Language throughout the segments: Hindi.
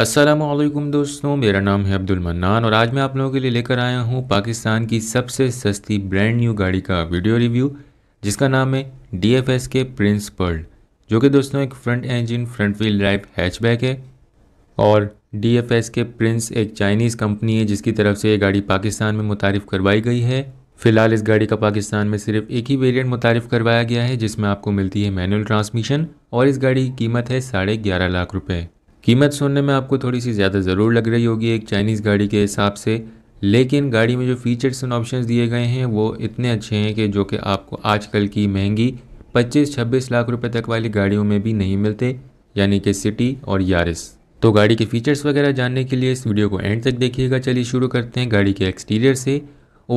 असलकुम दोस्तों मेरा नाम है अब्दुल मन्नान और आज मैं आप लोगों के लिए लेकर आया हूँ पाकिस्तान की सबसे सस्ती ब्रांड न्यू गाड़ी का वीडियो रिव्यू जिसका नाम है D F S K Prince Pearl जो कि दोस्तों एक front engine front wheel drive hatchback है और D F S K Prince एक चाइनीज़ कंपनी है जिसकी तरफ से ये गाड़ी पाकिस्तान में मुतारफ़ करवाई गई है फ़िलहाल इस गाड़ी का पाकिस्तान में सिर्फ एक ही वेरियंट मुतारफ़ करवाया गया है जिसमें आपको मिलती है मैनुअल ट्रांसमिशन और इस गाड़ी की कीमत है साढ़े ग्यारह लाख रुपये कीमत सुनने में आपको थोड़ी सी ज़्यादा ज़रूर लग रही होगी एक चाइनीज़ गाड़ी के हिसाब से लेकिन गाड़ी में जो फीचर्स एंड ऑप्शंस दिए गए हैं वो इतने अच्छे हैं कि जो कि आपको आजकल की महंगी 25-26 लाख रुपए तक वाली गाड़ियों में भी नहीं मिलते यानी कि सिटी और यारिस तो गाड़ी के फीचर्स वगैरह जानने के लिए इस वीडियो को एंड तक देखिएगा चलिए शुरू करते हैं गाड़ी के एक्सटीरियर से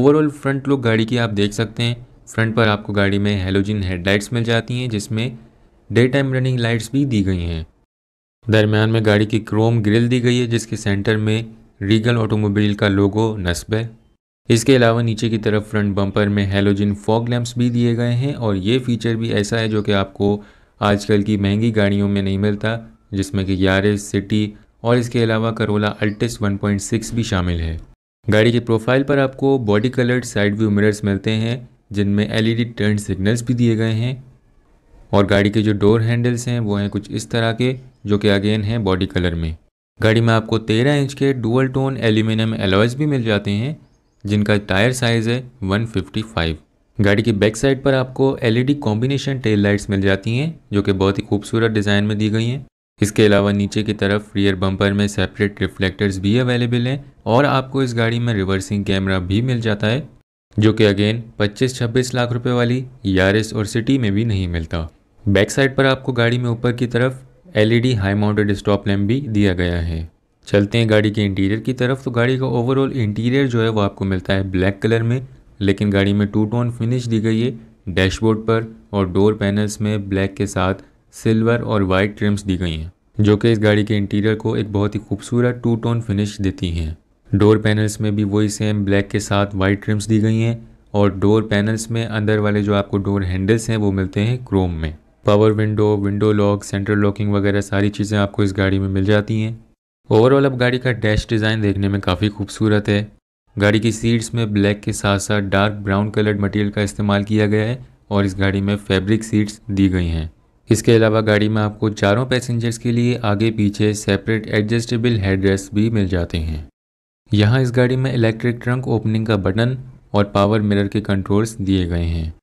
ओवरऑल फ्रंट लुक गाड़ी की आप देख सकते हैं फ्रंट पर आपको गाड़ी में हेलोजिन हेडलाइट्स मिल जाती हैं जिसमें डे टाइम रनिंग लाइट्स भी दी गई हैं दरमियान में गाड़ी की क्रोम ग्रिल दी गई है जिसके सेंटर में रीगल ऑटोमोबाइल का लोगो नस्ब है इसके अलावा नीचे की तरफ फ्रंट बम्पर में हेलोजिन फॉग लैम्प्स भी दिए गए हैं और ये फीचर भी ऐसा है जो कि आपको आजकल की महंगी गाड़ियों में नहीं मिलता जिसमें कि यारिस सिटी और इसके अलावा करोला अल्टिस 1.6 भी शामिल है गाड़ी के प्रोफाइल पर आपको body coloured side view mirrors मिलते हैं जिनमें एलईडी टर्न सिग्नल्स भी दिए गए हैं और गाड़ी के जो डोर हैंडल्स हैं वो हैं कुछ इस तरह के जो कि अगेन हैं बॉडी कलर में गाड़ी में आपको 13 इंच के डुअल टोन एल्यूमिनियम एलॉयज भी मिल जाते हैं जिनका टायर साइज़ है 155 गाड़ी की बैक साइड पर आपको एलईडी कॉम्बिनेशन टेल लाइट्स मिल जाती हैं जो कि बहुत ही खूबसूरत डिज़ाइन में दी गई हैं इसके अलावा नीचे की तरफ रियर बम्पर में सेपरेट रिफ्लेक्टर्स भी अवेलेबल हैं और आपको इस गाड़ी में रिवर्सिंग कैमरा भी मिल जाता है जो कि अगेन 25-26 लाख रुपए वाली यारिस और सिटी में भी नहीं मिलता बैक साइड पर आपको गाड़ी में ऊपर की तरफ LED high mounted stop lamp भी दिया गया है चलते हैं गाड़ी के इंटीरियर की तरफ तो गाड़ी का ओवरऑल इंटीरियर जो है वो आपको मिलता है ब्लैक कलर में लेकिन गाड़ी में टू टोन फिनिश दी गई है डैशबोर्ड पर और डोर पैनल्स में ब्लैक के साथ सिल्वर और वाइट ट्रिम्स दी गई हैं जो कि इस गाड़ी के इंटीरियर को एक बहुत ही खूबसूरत टू टोन फिनिश देती हैं डोर पैनल्स में भी वही सेम ब्लैक के साथ वाइट ट्रिम्स दी गई हैं और डोर पैनल्स में अंदर वाले जो आपको डोर हैंडल्स हैं वो मिलते हैं क्रोम में power window window lock central locking वगैरह सारी चीज़ें आपको इस गाड़ी में मिल जाती हैं ओवरऑल अब गाड़ी का डैश डिज़ाइन देखने में काफ़ी खूबसूरत है गाड़ी की सीट्स में ब्लैक के साथ साथ डार्क ब्राउन कलर्ड मटेरियल का इस्तेमाल किया गया है और इस गाड़ी में फैब्रिक सीट्स दी गई हैं इसके अलावा गाड़ी में आपको चारों पैसेंजर्स के लिए आगे पीछे सेपरेट एडजस्टेबल हेडरेस्ट भी मिल जाते हैं यहाँ इस गाड़ी में इलेक्ट्रिक ट्रंक ओपनिंग का बटन और पावर मिरर के कंट्रोल्स दिए गए हैं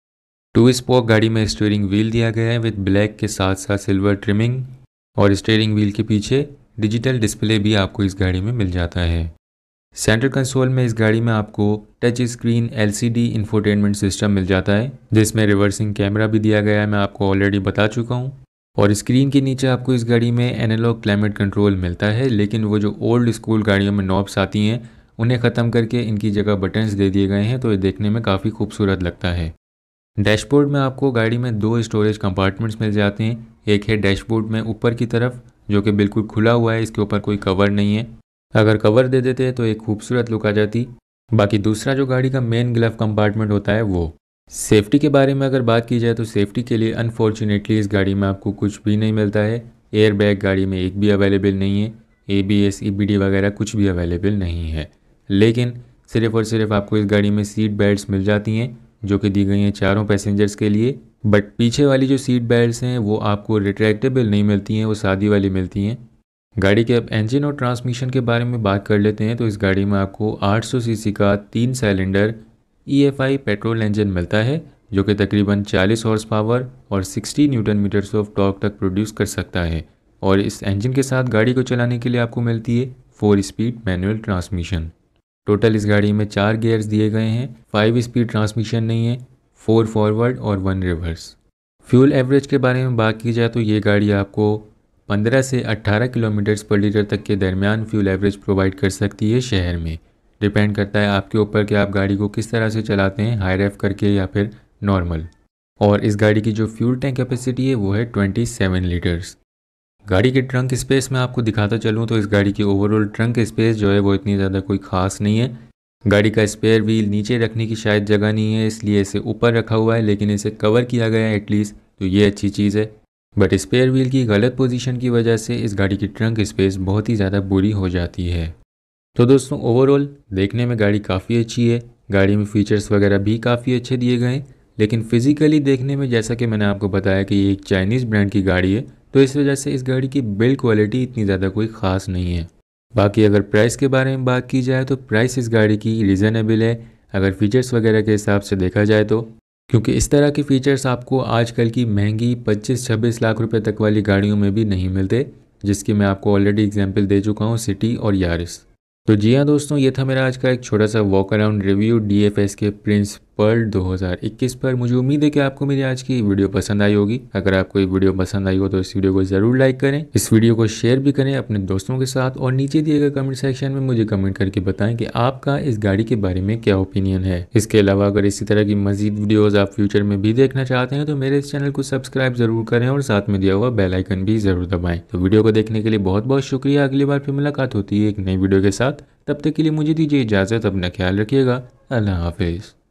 टू स्पोक गाड़ी में स्टीयरिंग व्हील दिया गया है विद ब्लैक के साथ साथ सिल्वर ट्रिमिंग और स्टीयरिंग व्हील के पीछे डिजिटल डिस्प्ले भी आपको इस गाड़ी में मिल जाता है सेंटर कंसोल में इस गाड़ी में आपको touch screen LCD infotainment system मिल जाता है जिसमें रिवर्सिंग कैमरा भी दिया गया है मैं आपको ऑलरेडी बता चुका हूँ और स्क्रीन के नीचे आपको इस गाड़ी में एनालॉग क्लाइमेट कंट्रोल मिलता है लेकिन वो जो ओल्ड स्कूल गाड़ियों में नॉब्स आती हैं उन्हें ख़त्म करके इनकी जगह बटन्स दे दिए गए हैं तो ये देखने में काफ़ी खूबसूरत लगता है डैशबोर्ड में आपको गाड़ी में दो स्टोरेज कंपार्टमेंट्स मिल जाते हैं एक है डैशबोर्ड में ऊपर की तरफ जो कि बिल्कुल खुला हुआ है इसके ऊपर कोई कवर नहीं है अगर कवर दे देते तो एक खूबसूरत लुक आ जाती बाकी दूसरा जो गाड़ी का मेन ग्लव कंपार्टमेंट होता है वो सेफ्टी के बारे में अगर बात की जाए तो सेफ्टी के लिए अनफॉर्चुनेटली इस गाड़ी में आपको कुछ भी नहीं मिलता है एयर बैग गाड़ी में एक भी अवेलेबल नहीं है A B S E B D वगैरह कुछ भी अवेलेबल नहीं है लेकिन सिर्फ और सिर्फ आपको इस गाड़ी में सीट बेल्ट मिल जाती हैं जो कि दी गई हैं चारों पैसेंजर्स के लिए बट पीछे वाली जो सीट बेल्ट हैं वो आपको रिट्रैक्टेबल नहीं मिलती हैं वो सादी वाली मिलती हैं गाड़ी के अब इंजन और ट्रांसमिशन के बारे में बात कर लेते हैं तो इस गाड़ी में आपको 800 सीसी का तीन सिलेंडर ई पेट्रोल इंजन मिलता है जो कि तकरीबन 40 हॉर्स पावर और 60 न्यूटन मीटर्स ऑफ टॉक तक प्रोड्यूस कर सकता है और इस इंजन के साथ गाड़ी को चलाने के लिए आपको मिलती है four speed manual transmission total इस गाड़ी में चार गियर्स दिए गए हैं फाइव स्पीड ट्रांसमिशन नहीं है फोर फॉरवर्ड और वन रिवर्स फ्यूल एवरेज के बारे में बात की जाए तो ये गाड़ी आपको 15 से 18 किलोमीटर्स पर लीटर तक के दरमियान फ्यूल एवरेज प्रोवाइड कर सकती है शहर में डिपेंड करता है आपके ऊपर कि आप गाड़ी को किस तरह से चलाते हैं हाई रेफ करके या फिर नॉर्मल और इस गाड़ी की जो फ्यूल टैंक कैपेसिटी है वो है 27 लीटर्स गाड़ी के ट्रंक स्पेस में आपको दिखाता चलूँ तो इस गाड़ी की ओवरऑल ट्रंक स्पेस जो है वो इतनी ज़्यादा कोई खास नहीं है गाड़ी का स्पेयर व्हील नीचे रखने की शायद जगह नहीं है इसलिए इसे ऊपर रखा हुआ है लेकिन इसे कवर किया गया है एटलीस्ट तो ये अच्छी चीज़ है बट स्पेयर व्हील की गलत पोजीशन की वजह से इस गाड़ी की ट्रंक स्पेस बहुत ही ज़्यादा बुरी हो जाती है तो दोस्तों ओवरऑल देखने में गाड़ी काफ़ी अच्छी है गाड़ी में फीचर्स वगैरह भी काफ़ी अच्छे दिए गए लेकिन फिज़िकली देखने में जैसा कि मैंने आपको बताया कि ये एक चाइनीज़ ब्रांड की गाड़ी है तो इस वजह से इस गाड़ी की बिल्ड क्वालिटी इतनी ज़्यादा कोई ख़ास नहीं है बाकी अगर प्राइस के बारे में बात की जाए तो प्राइस इस गाड़ी की रीज़नेबल है अगर फीचर्स वगैरह के हिसाब से देखा जाए तो क्योंकि इस तरह के फ़ीचर्स आपको आजकल की महंगी 25-26 लाख रुपए तक वाली गाड़ियों में भी नहीं मिलते जिसकी मैं आपको ऑलरेडी एग्जांपल दे चुका हूँ सिटी और यारिस तो जी हाँ दोस्तों ये था मेरा आज का एक छोटा सा walk around review D K Prince Pearl 2021 पर मुझे उम्मीद है कि आपको मेरी आज की वीडियो पसंद आई होगी अगर आपको ये वीडियो पसंद आई हो तो इस वीडियो को जरूर लाइक करें इस वीडियो को शेयर भी करें अपने दोस्तों के साथ और नीचे दिए गए कमेंट सेक्शन में मुझे कमेंट करके बताएं कि आपका इस गाड़ी के बारे में क्या ओपिनियन है इसके अलावा अगर इसी तरह की मजीद वीडियोज आप फ्यूचर में भी देखना चाहते हैं तो मेरे इस चैनल को सब्सक्राइब जरूर करें और साथ में दिया हुआ बेलाइकन भी जरूर दबाएं तो वीडियो को देखने के लिए बहुत बहुत शुक्रिया अगली बार फिर मुलाकात होती है एक नई वीडियो के साथ तब तक के लिए मुझे दीजिए इजाज़त अपना ख्याल रखिएगा अल्लाह हाफिज़